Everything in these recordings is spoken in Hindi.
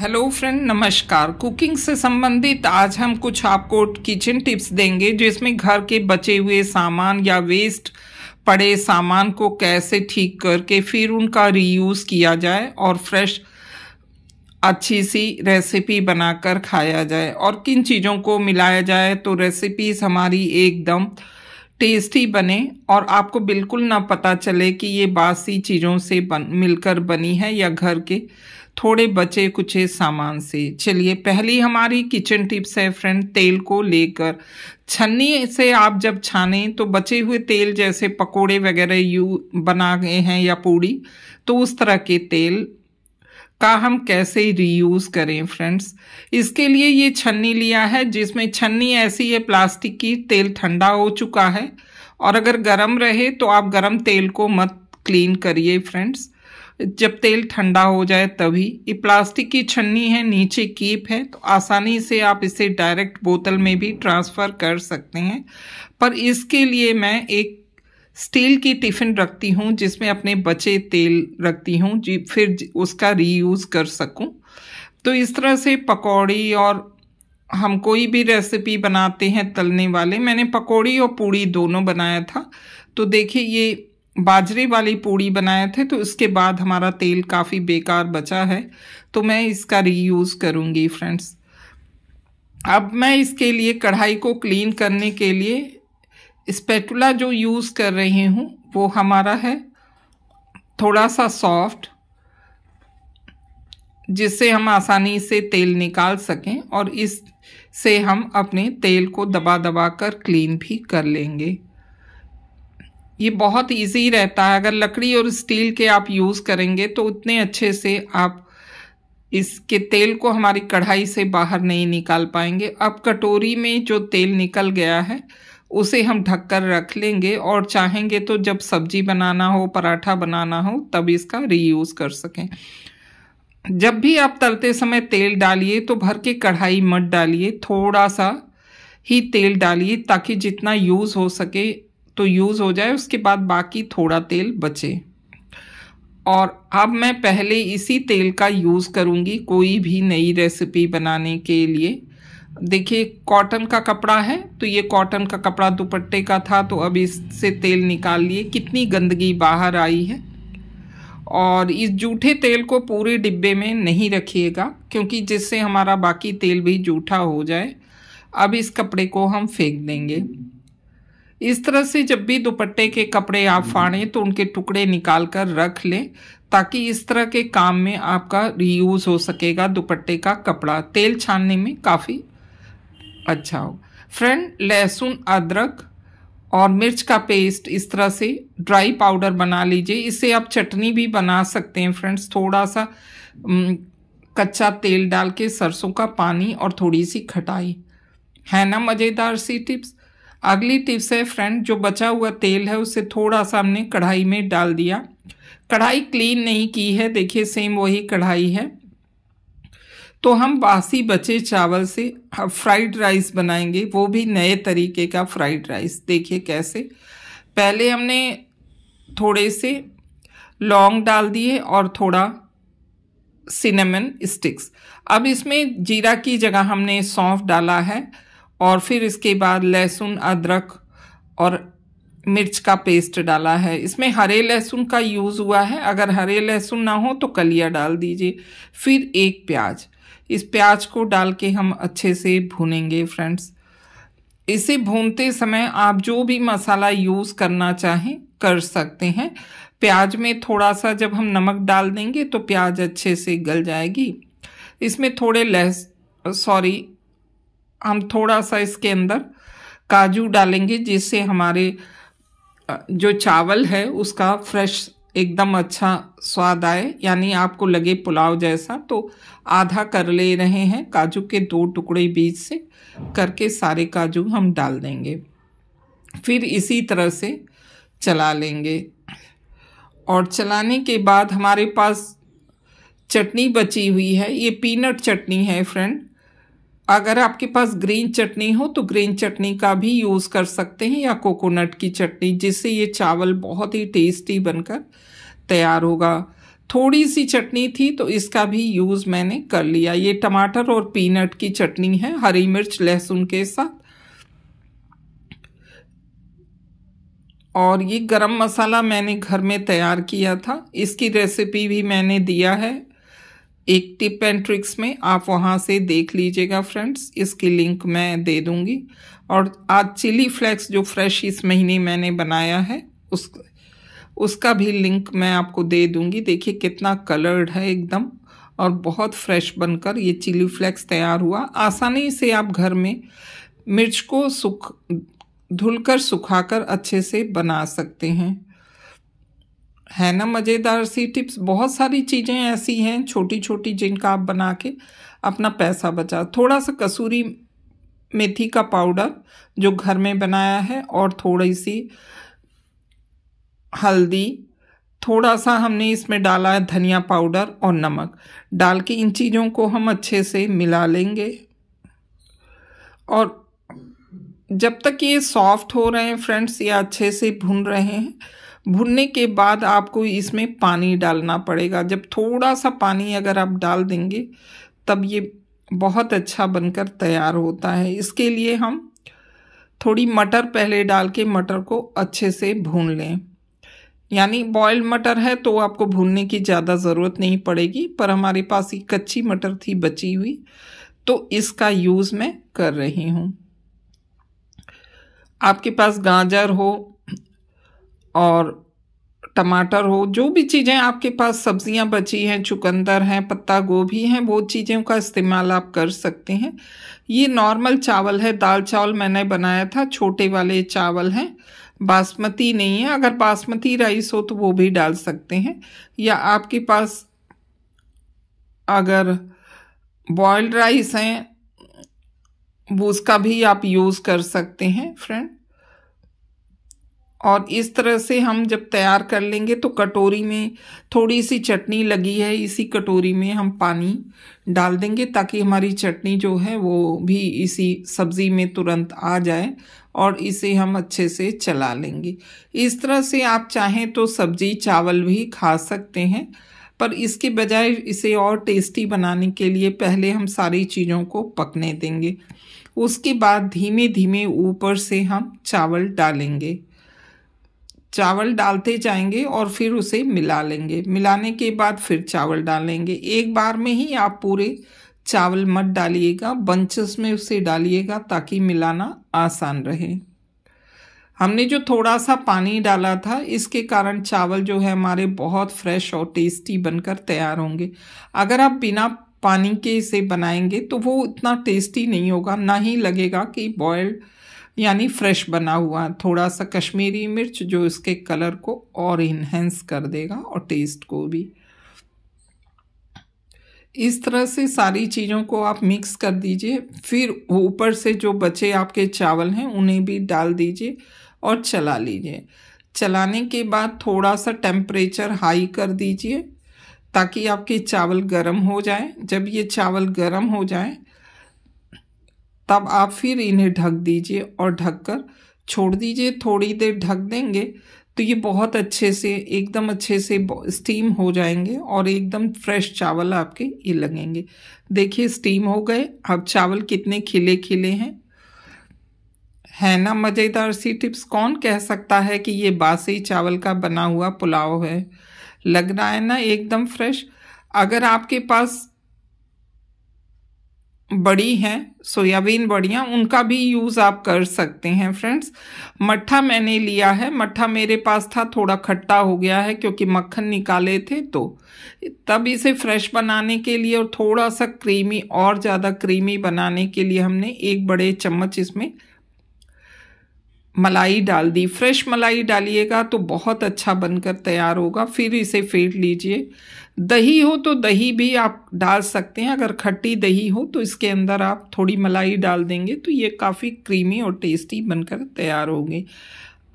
हेलो फ्रेंड नमस्कार कुकिंग से संबंधित आज हम कुछ आपको किचन टिप्स देंगे जिसमें घर के बचे हुए सामान या वेस्ट पड़े सामान को कैसे ठीक करके फिर उनका रीयूज़ किया जाए और फ्रेश अच्छी सी रेसिपी बनाकर खाया जाए और किन चीज़ों को मिलाया जाए तो रेसिपीज़ हमारी एकदम टेस्टी बने और आपको बिल्कुल ना पता चले कि ये बासी चीज़ों से बन मिलकर बनी है या घर के थोड़े बचे कुछ सामान से चलिए पहली हमारी किचन टिप्स है फ्रेंड तेल को लेकर छन्नी से आप जब छाने तो बचे हुए तेल जैसे पकोड़े वगैरह यू बना गए हैं या पूड़ी तो उस तरह के तेल का हम कैसे रीयूज़ करें फ्रेंड्स इसके लिए ये छन्नी लिया है जिसमें छन्नी ऐसी है प्लास्टिक की तेल ठंडा हो चुका है और अगर गर्म रहे तो आप गर्म तेल को मत क्लीन करिए फ्रेंड्स जब तेल ठंडा हो जाए तभी ये प्लास्टिक की छन्नी है नीचे कीप है तो आसानी से आप इसे डायरेक्ट बोतल में भी ट्रांसफ़र कर सकते हैं पर इसके लिए मैं एक स्टील की टिफ़िन रखती हूँ जिसमें अपने बचे तेल रखती हूँ जी फिर उसका रीयूज़ कर सकूँ तो इस तरह से पकौड़ी और हम कोई भी रेसिपी बनाते हैं तलने वाले मैंने पकौड़ी और पूड़ी दोनों बनाया था तो देखिए ये बाजरे वाली पूड़ी बनाए थे तो उसके बाद हमारा तेल काफ़ी बेकार बचा है तो मैं इसका रीयूज़ करूँगी फ्रेंड्स अब मैं इसके लिए कढ़ाई को क्लीन करने के लिए स्पेटुला जो यूज़ कर रही हूँ वो हमारा है थोड़ा सा सॉफ्ट जिससे हम आसानी से तेल निकाल सकें और इससे हम अपने तेल को दबा दबा कर क्लीन भी कर लेंगे ये बहुत इजी रहता है अगर लकड़ी और स्टील के आप यूज़ करेंगे तो उतने अच्छे से आप इसके तेल को हमारी कढ़ाई से बाहर नहीं निकाल पाएंगे अब कटोरी में जो तेल निकल गया है उसे हम ढककर रख लेंगे और चाहेंगे तो जब सब्जी बनाना हो पराठा बनाना हो तब इसका रीयूज़ कर सकें जब भी आप तलते समय तेल डालिए तो भर के कढ़ाई मत डालिए थोड़ा सा ही तेल डालिए ताकि जितना यूज़ हो सके तो यूज़ हो जाए उसके बाद बाकी थोड़ा तेल बचे और अब मैं पहले इसी तेल का यूज़ करूँगी कोई भी नई रेसिपी बनाने के लिए देखिए कॉटन का कपड़ा है तो ये कॉटन का कपड़ा दुपट्टे का था तो अब इससे तेल निकाल लिए कितनी गंदगी बाहर आई है और इस जूठे तेल को पूरे डिब्बे में नहीं रखिएगा क्योंकि जिससे हमारा बाकी तेल भी जूठा हो जाए अब इस कपड़े को हम फेंक देंगे इस तरह से जब भी दुपट्टे के कपड़े आप हम्म। फाड़ें तो उनके टुकड़े निकाल कर रख लें ताकि इस तरह के काम में आपका रीयूज हो सकेगा दुपट्टे का कपड़ा तेल छानने में काफ़ी अच्छा हो फ्रेंड लहसुन अदरक और मिर्च का पेस्ट इस तरह से ड्राई पाउडर बना लीजिए इससे आप चटनी भी बना सकते हैं फ्रेंड्स थोड़ा सा कच्चा तेल डाल के सरसों का पानी और थोड़ी सी खटाई है ना मज़ेदार सी टिप्स अगली टिप्स है फ्रेंड जो बचा हुआ तेल है उसे थोड़ा सा हमने कढ़ाई में डाल दिया कढ़ाई क्लीन नहीं की है देखिए सेम वही कढ़ाई है तो हम बासी बचे चावल से फ्राइड हाँ, राइस बनाएंगे वो भी नए तरीके का फ्राइड राइस देखिए कैसे पहले हमने थोड़े से लौंग डाल दिए और थोड़ा सिनेमन स्टिक्स अब इसमें जीरा की जगह हमने सौंफ डाला है और फिर इसके बाद लहसुन अदरक और मिर्च का पेस्ट डाला है इसमें हरे लहसुन का यूज़ हुआ है अगर हरे लहसुन ना हो तो कलिया डाल दीजिए फिर एक प्याज इस प्याज को डाल के हम अच्छे से भूनेंगे फ्रेंड्स इसे भूनते समय आप जो भी मसाला यूज़ करना चाहें कर सकते हैं प्याज में थोड़ा सा जब हम नमक डाल देंगे तो प्याज अच्छे से गल जाएगी इसमें थोड़े लहस सॉरी हम थोड़ा सा इसके अंदर काजू डालेंगे जिससे हमारे जो चावल है उसका फ्रेश एकदम अच्छा स्वाद आए यानी आपको लगे पुलाव जैसा तो आधा कर ले रहे हैं काजू के दो टुकड़े बीज से करके सारे काजू हम डाल देंगे फिर इसी तरह से चला लेंगे और चलाने के बाद हमारे पास चटनी बची हुई है ये पीनट चटनी है फ्रेंड अगर आपके पास ग्रीन चटनी हो तो ग्रीन चटनी का भी यूज़ कर सकते हैं या कोकोनट की चटनी जिससे ये चावल बहुत ही टेस्टी बनकर तैयार होगा थोड़ी सी चटनी थी तो इसका भी यूज़ मैंने कर लिया ये टमाटर और पीनट की चटनी है हरी मिर्च लहसुन के साथ और ये गरम मसाला मैंने घर में तैयार किया था इसकी रेसिपी भी मैंने दिया है एक टिप एंड ट्रिक्स में आप वहाँ से देख लीजिएगा फ्रेंड्स इसकी लिंक मैं दे दूँगी और आज चिली फ्लेक्स जो फ्रेश इस महीने मैंने बनाया है उस उसका भी लिंक मैं आपको दे दूँगी देखिए कितना कलर्ड है एकदम और बहुत फ्रेश बनकर ये चिली फ्लेक्स तैयार हुआ आसानी से आप घर में मिर्च को सुख धुलकर सुखाकर अच्छे से बना सकते हैं है ना मज़ेदार सी टिप्स बहुत सारी चीज़ें ऐसी हैं छोटी छोटी जिनका आप बना के अपना पैसा बचा थोड़ा सा कसूरी मेथी का पाउडर जो घर में बनाया है और थोड़ी सी हल्दी थोड़ा सा हमने इसमें डाला है धनिया पाउडर और नमक डाल के इन चीज़ों को हम अच्छे से मिला लेंगे और जब तक ये सॉफ्ट हो रहे हैं फ्रेंड्स ये अच्छे से भुन रहे हैं भुनने के बाद आपको इसमें पानी डालना पड़ेगा जब थोड़ा सा पानी अगर आप डाल देंगे तब ये बहुत अच्छा बनकर तैयार होता है इसके लिए हम थोड़ी मटर पहले डाल के मटर को अच्छे से भून लें यानी बॉयल्ड मटर है तो आपको भूनने की ज़्यादा ज़रूरत नहीं पड़ेगी पर हमारे पास ही कच्ची मटर थी बची हुई तो इसका यूज़ मैं कर रही हूँ आपके पास गाजर हो और टमाटर हो जो भी चीज़ें आपके पास सब्जियां बची हैं चुकंदर हैं पत्ता गोभी हैं वो चीज़ों का इस्तेमाल आप कर सकते हैं ये नॉर्मल चावल है दाल चावल मैंने बनाया था छोटे वाले चावल हैं बासमती नहीं है अगर बासमती राइस हो तो वो भी डाल सकते हैं या आपके पास अगर बॉयल्ड राइस हैं वो उसका भी आप यूज़ कर सकते हैं फ्रेंड और इस तरह से हम जब तैयार कर लेंगे तो कटोरी में थोड़ी सी चटनी लगी है इसी कटोरी में हम पानी डाल देंगे ताकि हमारी चटनी जो है वो भी इसी सब्ज़ी में तुरंत आ जाए और इसे हम अच्छे से चला लेंगे इस तरह से आप चाहें तो सब्ज़ी चावल भी खा सकते हैं पर इसके बजाय इसे और टेस्टी बनाने के लिए पहले हम सारी चीज़ों को पकने देंगे उसके बाद धीमे धीमे ऊपर से हम चावल डालेंगे चावल डालते जाएंगे और फिर उसे मिला लेंगे मिलाने के बाद फिर चावल डालेंगे एक बार में ही आप पूरे चावल मत डालिएगा बंचस में उसे डालिएगा ताकि मिलाना आसान रहे हमने जो थोड़ा सा पानी डाला था इसके कारण चावल जो है हमारे बहुत फ्रेश और टेस्टी बनकर तैयार होंगे अगर आप बिना पानी के इसे बनाएंगे तो वो इतना टेस्टी नहीं होगा ना ही लगेगा कि बॉयल्ड यानी फ्रेश बना हुआ थोड़ा सा कश्मीरी मिर्च जो इसके कलर को और इन्हेंस कर देगा और टेस्ट को भी इस तरह से सारी चीज़ों को आप मिक्स कर दीजिए फिर ऊपर से जो बचे आपके चावल हैं उन्हें भी डाल दीजिए और चला लीजिए चलाने के बाद थोड़ा सा टेम्परेचर हाई कर दीजिए ताकि आपके चावल गर्म हो जाए जब ये चावल गर्म हो जाए तब आप फिर इन्हें ढक दीजिए और ढककर छोड़ दीजिए थोड़ी देर ढक देंगे तो ये बहुत अच्छे से एकदम अच्छे से स्टीम हो जाएंगे और एकदम फ्रेश चावल आपके ये लगेंगे देखिए स्टीम हो गए अब चावल कितने खिले खिले हैं है ना मज़ेदार सी टिप्स कौन कह सकता है कि ये बासी चावल का बना हुआ पुलाव है लग रहा है ना एकदम फ्रेश अगर आपके पास बड़ी हैं सोयाबीन बड़ियाँ उनका भी यूज़ आप कर सकते हैं फ्रेंड्स मट्ठा मैंने लिया है मट्ठा मेरे पास था थोड़ा खट्टा हो गया है क्योंकि मक्खन निकाले थे तो तब इसे फ्रेश बनाने के लिए और थोड़ा सा क्रीमी और ज़्यादा क्रीमी बनाने के लिए हमने एक बड़े चम्मच इसमें मलाई डाल दी फ्रेश मलाई डालिएगा तो बहुत अच्छा बनकर तैयार होगा फिर इसे फेंट लीजिए दही हो तो दही भी आप डाल सकते हैं अगर खट्टी दही हो तो इसके अंदर आप थोड़ी मलाई डाल देंगे तो ये काफ़ी क्रीमी और टेस्टी बनकर तैयार होंगे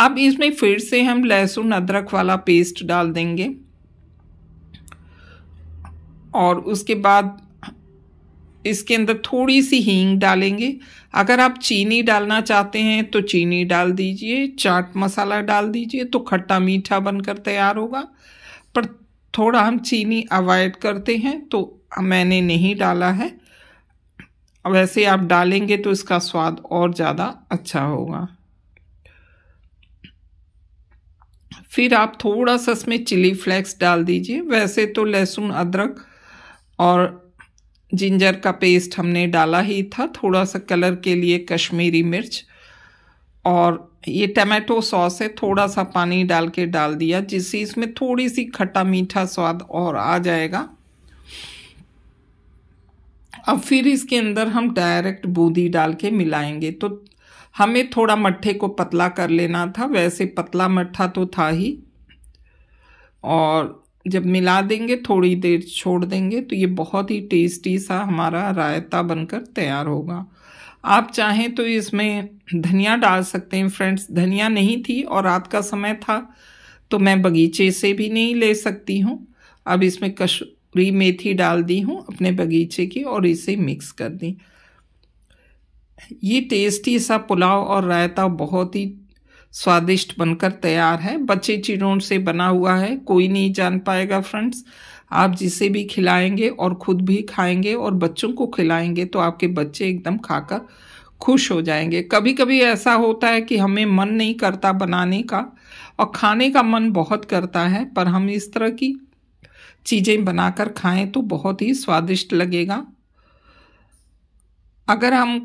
अब इसमें फिर से हम लहसुन अदरक वाला पेस्ट डाल देंगे और उसके बाद इसके अंदर थोड़ी सी हींग डालेंगे अगर आप चीनी डालना चाहते हैं तो चीनी डाल दीजिए चाट मसाला डाल दीजिए तो खट्टा मीठा बनकर तैयार होगा पर थोड़ा हम चीनी अवॉइड करते हैं तो मैंने नहीं डाला है वैसे आप डालेंगे तो इसका स्वाद और ज़्यादा अच्छा होगा फिर आप थोड़ा सा इसमें चिली फ्लेक्स डाल दीजिए वैसे तो लहसुन अदरक और जिंजर का पेस्ट हमने डाला ही था थोड़ा सा कलर के लिए कश्मीरी मिर्च और ये टमाटो सॉस है थोड़ा सा पानी डाल के डाल दिया जिससे इसमें थोड़ी सी खट्टा मीठा स्वाद और आ जाएगा अब फिर इसके अंदर हम डायरेक्ट बूंदी डाल के मिलाएंगे तो हमें थोड़ा मट्ठे को पतला कर लेना था वैसे पतला मट्ठा तो था ही और जब मिला देंगे थोड़ी देर छोड़ देंगे तो ये बहुत ही टेस्टी सा हमारा रायता बनकर तैयार होगा आप चाहें तो इसमें धनिया डाल सकते हैं फ्रेंड्स धनिया नहीं थी और रात का समय था तो मैं बगीचे से भी नहीं ले सकती हूँ अब इसमें कसूरी मेथी डाल दी हूँ अपने बगीचे की और इसे मिक्स कर दी ये टेस्टी सा पुलाव और रायता बहुत ही स्वादिष्ट बनकर तैयार है बच्चे चिड़ों से बना हुआ है कोई नहीं जान पाएगा फ्रेंड्स आप जिसे भी खिलाएंगे और खुद भी खाएंगे और बच्चों को खिलाएंगे तो आपके बच्चे एकदम खाकर खुश हो जाएंगे कभी कभी ऐसा होता है कि हमें मन नहीं करता बनाने का और खाने का मन बहुत करता है पर हम इस तरह की चीज़ें बनाकर खाएं तो बहुत ही स्वादिष्ट लगेगा अगर हम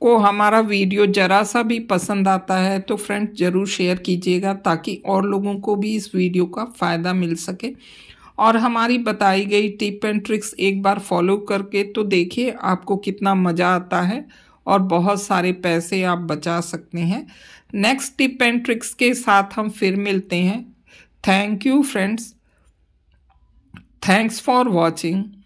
को हमारा वीडियो ज़रा सा भी पसंद आता है तो फ्रेंड ज़रूर शेयर कीजिएगा ताकि और लोगों को भी इस वीडियो का फ़ायदा मिल सके और हमारी बताई गई टिप एंड ट्रिक्स एक बार फॉलो करके तो देखिए आपको कितना मज़ा आता है और बहुत सारे पैसे आप बचा सकते हैं नेक्स्ट टिप एंड ट्रिक्स के साथ हम फिर मिलते हैं thank you friends thanks for watching